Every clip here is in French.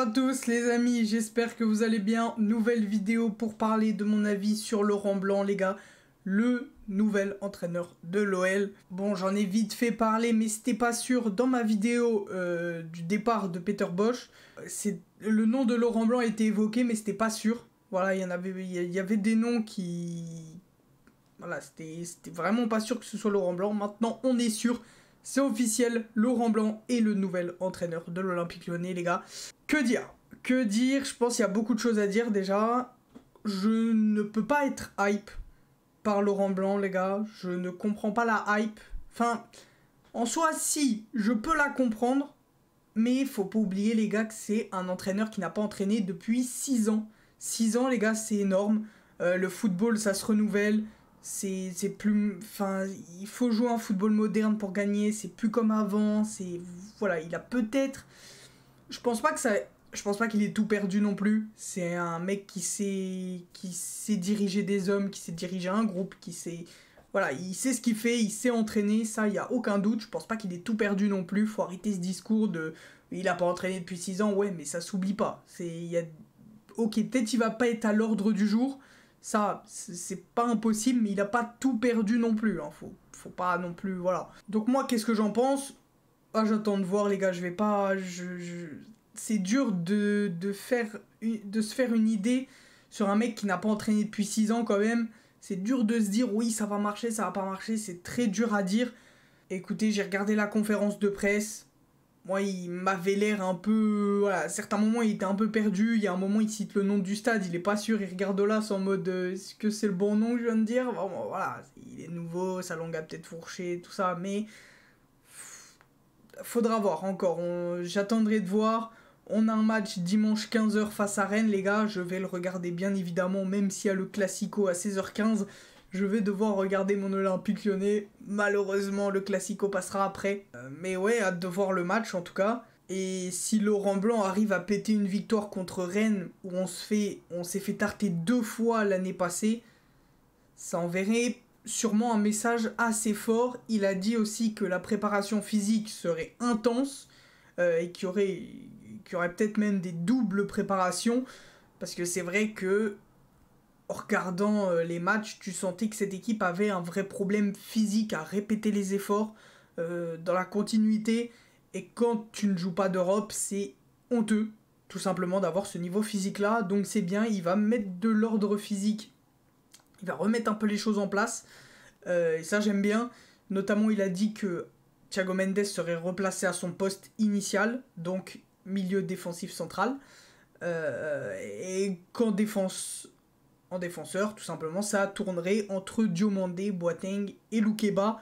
à tous les amis, j'espère que vous allez bien. Nouvelle vidéo pour parler de mon avis sur Laurent Blanc les gars, le nouvel entraîneur de l'OL. Bon j'en ai vite fait parler mais c'était pas sûr dans ma vidéo euh, du départ de Peter Bosch. Le nom de Laurent Blanc a été évoqué mais c'était pas sûr. Voilà il y avait, il y avait des noms qui... Voilà c'était vraiment pas sûr que ce soit Laurent Blanc. Maintenant on est sûr c'est officiel, Laurent Blanc est le nouvel entraîneur de l'Olympique lyonnais, les gars. Que dire Que dire Je pense qu'il y a beaucoup de choses à dire déjà. Je ne peux pas être hype par Laurent Blanc, les gars. Je ne comprends pas la hype. Enfin, en soi, si, je peux la comprendre. Mais il faut pas oublier, les gars, que c'est un entraîneur qui n'a pas entraîné depuis 6 ans. 6 ans, les gars, c'est énorme. Euh, le football, ça se renouvelle c'est plus enfin il faut jouer un football moderne pour gagner c'est plus comme avant c'est voilà il a peut-être je pense pas que ça je pense pas qu'il est tout perdu non plus c'est un mec qui sait qui sait diriger des hommes qui sait diriger un groupe qui sait voilà il sait ce qu'il fait il sait entraîner ça il y a aucun doute je pense pas qu'il est tout perdu non plus faut arrêter ce discours de il a pas entraîné depuis 6 ans ouais mais ça s'oublie pas c'est y a ok peut-être il va pas être à l'ordre du jour ça, c'est pas impossible, mais il a pas tout perdu non plus. Hein. Faut, faut pas non plus. Voilà. Donc, moi, qu'est-ce que j'en pense ah, J'attends de voir, les gars. Je vais pas. C'est dur de, de, faire, de se faire une idée sur un mec qui n'a pas entraîné depuis 6 ans, quand même. C'est dur de se dire oui, ça va marcher, ça va pas marcher. C'est très dur à dire. Écoutez, j'ai regardé la conférence de presse moi, il m'avait l'air un peu. Voilà, à certains moments, il était un peu perdu. Il y a un moment, il cite le nom du stade, il est pas sûr, il regarde là, en mode euh, est-ce que c'est le bon nom que je viens de dire Voilà, il est nouveau, sa longue a peut-être fourché, tout ça, mais. Faudra voir encore. J'attendrai de voir. On a un match dimanche 15h face à Rennes, les gars. Je vais le regarder, bien évidemment, même s'il y a le Classico à 16h15 je vais devoir regarder mon Olympique lyonnais. Malheureusement, le Classico passera après. Euh, mais ouais, hâte de voir le match en tout cas. Et si Laurent Blanc arrive à péter une victoire contre Rennes, où on se fait, on s'est fait tarter deux fois l'année passée, ça enverrait sûrement un message assez fort. Il a dit aussi que la préparation physique serait intense euh, et qu'il y aurait, aurait peut-être même des doubles préparations, parce que c'est vrai que en regardant euh, les matchs, tu sentais que cette équipe avait un vrai problème physique à répéter les efforts euh, dans la continuité. Et quand tu ne joues pas d'Europe, c'est honteux, tout simplement, d'avoir ce niveau physique-là. Donc c'est bien, il va mettre de l'ordre physique. Il va remettre un peu les choses en place. Euh, et ça, j'aime bien. Notamment, il a dit que Thiago Mendes serait replacé à son poste initial, donc milieu défensif central. et qu'en défense en défenseur. Tout simplement, ça tournerait entre Diomande, Boateng et Loukeba.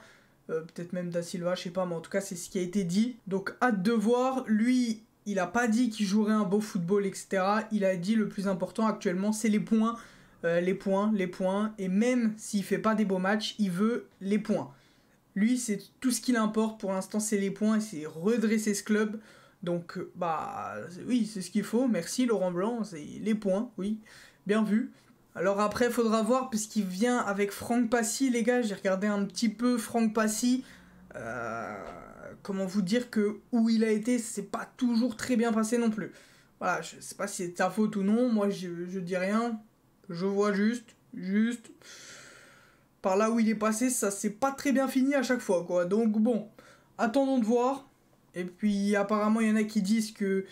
Euh, peut-être même Da Silva, je sais pas, mais en tout cas, c'est ce qui a été dit. Donc, hâte de voir. Lui, il a pas dit qu'il jouerait un beau football, etc. Il a dit le plus important actuellement, c'est les points. Euh, les points, les points. Et même s'il fait pas des beaux matchs, il veut les points. Lui, c'est tout ce qu'il importe pour l'instant, c'est les points et c'est redresser ce club. Donc, bah, oui, c'est ce qu'il faut. Merci Laurent Blanc, c'est les points, oui. Bien vu. Alors après, faudra voir, puisqu'il vient avec Franck Passy, les gars. J'ai regardé un petit peu Franck Passy. Euh, comment vous dire que où il a été, c'est pas toujours très bien passé non plus. Voilà, je sais pas si c'est ta faute ou non. Moi, je, je dis rien. Je vois juste, juste. Par là où il est passé, ça s'est pas très bien fini à chaque fois, quoi. Donc bon, attendons de voir. Et puis apparemment, il y en a qui disent que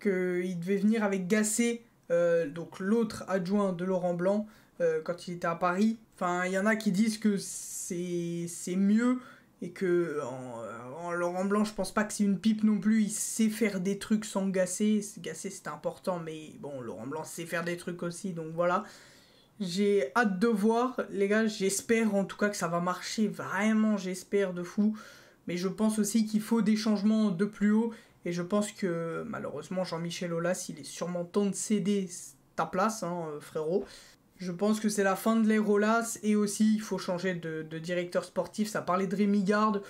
qu'il devait venir avec Gassé euh, donc l'autre adjoint de Laurent Blanc, euh, quand il était à Paris. Enfin, il y en a qui disent que c'est mieux et que en, Laurent Blanc, je pense pas que c'est une pipe non plus. Il sait faire des trucs sans gasser. Gasser, c'est important, mais bon, Laurent Blanc sait faire des trucs aussi, donc voilà. J'ai hâte de voir, les gars. J'espère en tout cas que ça va marcher. Vraiment, j'espère de fou. Mais je pense aussi qu'il faut des changements de plus haut et je pense que malheureusement, Jean-Michel Aulas, il est sûrement temps de céder ta place, hein, euh, frérot. Je pense que c'est la fin de l'ère Aulas et aussi il faut changer de, directeur sportif. Ça parlait de Rémi Garde.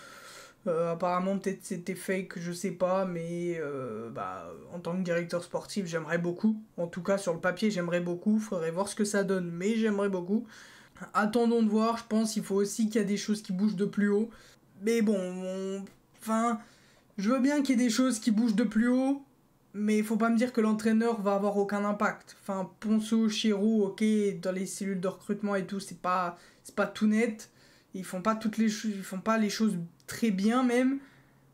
Euh, apparemment, peut-être c'était fake, je sais pas, mais euh, bah, en tant que directeur sportif, j'aimerais beaucoup. En tout cas, sur le papier, j'aimerais beaucoup. Faudrait voir ce que ça donne, mais j'aimerais beaucoup. Attendons de voir. Je pense qu'il faut aussi qu'il y a des choses qui bougent de plus haut. Mais bon, enfin, je veux bien qu'il y ait des choses qui bougent de plus haut, mais il faut pas me dire que l'entraîneur va avoir aucun impact. Enfin, Ponceau, Chirou, ok, dans les cellules de recrutement et tout, c'est pas, c'est pas tout net. Ils font pas toutes les ils font pas les choses très bien même,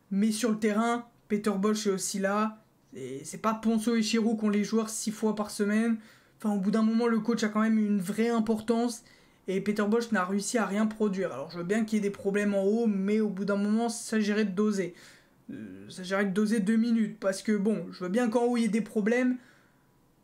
mais sur le terrain, Peter Bosch est aussi là. Et c'est pas Ponceau et Chirou qui ont les joueurs six fois par semaine. Enfin, au bout d'un moment, le coach a quand même une vraie importance et Peter Bosch n'a réussi à rien produire. Alors, je veux bien qu'il y ait des problèmes en haut, mais au bout d'un moment, il s'agirait de doser. Euh, ça j'arrête de doser deux minutes. Parce que bon, je veux bien qu'en haut il y ait des problèmes,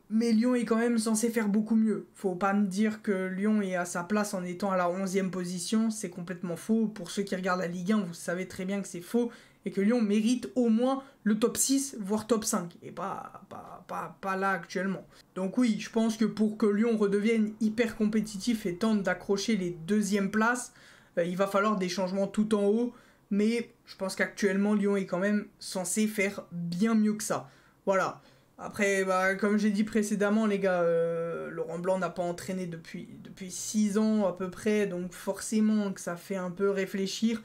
mais Lyon est quand même censé faire beaucoup mieux. Faut pas me dire que Lyon est à sa place en étant à la 11e position, c'est complètement faux. Pour ceux qui regardent la Ligue 1, vous savez très bien que c'est faux et que Lyon mérite au moins le top 6, voire top 5, et pas, pas là actuellement. Donc oui, je pense que pour que Lyon redevienne hyper compétitif et tente d'accrocher les deuxièmes places, euh, il va falloir des changements tout en haut mais je pense qu'actuellement Lyon est quand même censé faire bien mieux que ça. Voilà. Après, bah, comme j'ai dit précédemment, les gars, euh, Laurent Blanc n'a pas entraîné depuis 6 ans à peu près, donc forcément que ça fait un peu réfléchir.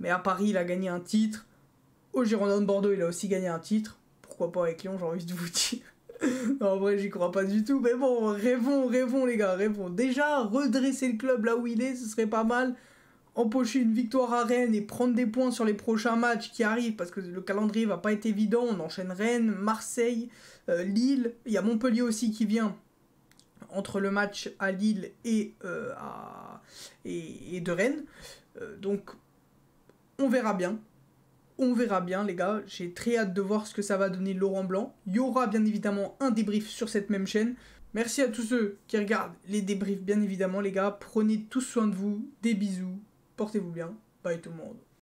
Mais à Paris, il a gagné un titre. Au Girondin de Bordeaux, il a aussi gagné un titre. Pourquoi pas avec Lyon, j'ai envie de vous dire. en vrai, j'y crois pas du tout. Mais bon, rêvons, rêvons, les gars, rêvons. Déjà, redresser le club là où il est, ce serait pas mal empocher une victoire à Rennes et prendre des points sur les prochains matchs qui arrivent, parce que le calendrier va pas être évident, on enchaîne Rennes, Marseille, euh, Lille, il y a Montpellier aussi qui vient entre le match à Lille et, euh, et, de Rennes. Euh, donc on verra bien. On verra bien les gars, j'ai très hâte de voir ce que ça va donner Laurent Blanc. Il y aura bien évidemment un débrief sur cette même chaîne. Merci à tous ceux qui regardent les débriefs bien évidemment les gars. Prenez tous soin de vous. Des bisous. Portez-vous bien. Bye tout le monde.